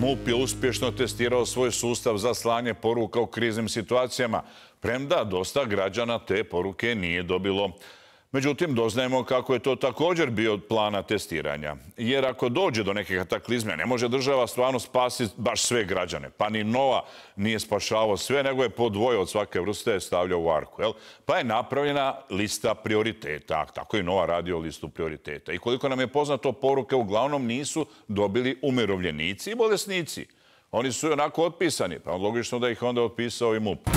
MUP je uspješno testirao svoj sustav za slanje poruka u kriznim situacijama, premda dosta građana te poruke nije dobilo. Međutim, doznajemo kako je to također bio plana testiranja. Jer ako dođe do neke kataklizme, ne može država stvarno spasiti baš sve građane. Pa ni Nova nije spašavao sve, nego je dvoje od svake vrste stavljao u arku. Jel? Pa je napravljena lista prioriteta. Tako i Nova radio listu prioriteta. I koliko nam je poznato, poruke uglavnom nisu dobili umirovljenici i bolesnici. Oni su onako otpisani, pa logično da ih onda otpisao i MUP.